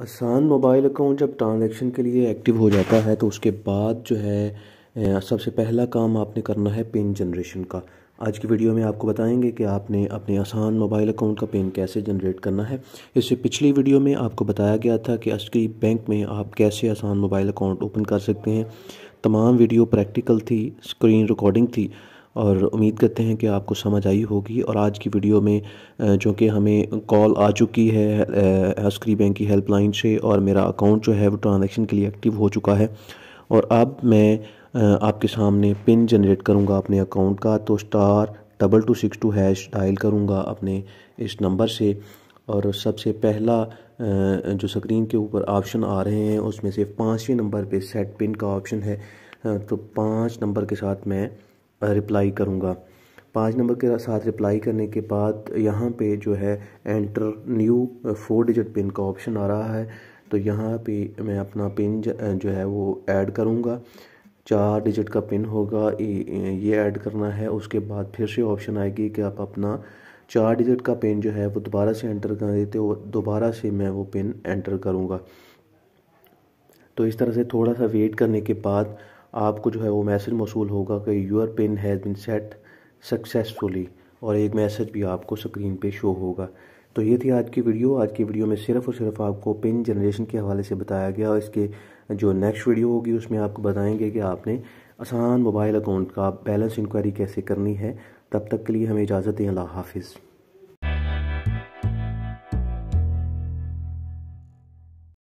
आसान mobile account जब transaction के लिए एक्टिव हो जाता है तो उसके बाद जो है सबसे पहला काम आपने करना है पिन जनरेशन का आज की वीडियो में आपको बताएंगे कि आपने अपने आसान मोबाइल अकाउंट का पिन कैसे जनरेट करना है इससे पिछली वीडियो में आपको बताया गया था कि असली बैंक में आप कैसे आसान मोबाइल अकाउंट ओपन कर सकते हैं तमाम वीडियो प्रैक्टिकल थी स्क्रीन रिकॉर्डिंग थी और उम्मीद करते हैं कि आपको समझ आई होगी और आज की वीडियो में जो कि हमें कॉल आ चुकी है अस्क्री बैंक की हेल्पलाइन से और मेरा अकाउंट जो है वो ट्रांजेक्शन के लिए एक्टिव हो चुका है और अब मैं आपके सामने पिन जनरेट करूँगा अपने अकाउंट का तो star double two six two hash dial करूँगा अपने इस नंबर से और सबसे पहला जो स्क्रीन के ऊपर ऑप्शन आ रहे हैं उसमें से पाँचवें नंबर पे सेट पिन का ऑप्शन है तो पाँच नंबर के साथ मैं रिप्लाई करूँगा पाँच नंबर के साथ रिप्लाई करने के बाद यहाँ पे जो है enter new four digit pin का ऑप्शन आ रहा है तो यहाँ पे मैं अपना पिन जो है वो ऐड करूँगा चार डिजिट का पिन होगा ये ऐड करना है उसके बाद फिर से ऑप्शन आएगी कि आप अपना चार डिजिट का पिन जो है वो दोबारा से एंटर कर देते हो दोबारा से मैं वो पिन एंटर करूँगा तो इस तरह से थोड़ा सा वेट करने के बाद आपको जो है वो मैसेज मौसू होगा कि your pin has been set successfully और एक मैसेज भी आपको स्क्रीन पे शो होगा तो ये थी आज की वीडियो आज की वीडियो में सिर्फ और सिर्फ आपको पिन जनरेशन के हवाले से बताया गया और इसके जो नेक्स्ट वीडियो होगी उसमें आपको बताएंगे कि आपने आसान मोबाइल अकाउंट का बैलेंस इंक्वायरी कैसे करनी है तब तक के लिए हमें इजाज़त दें अल्लाह हाफिज़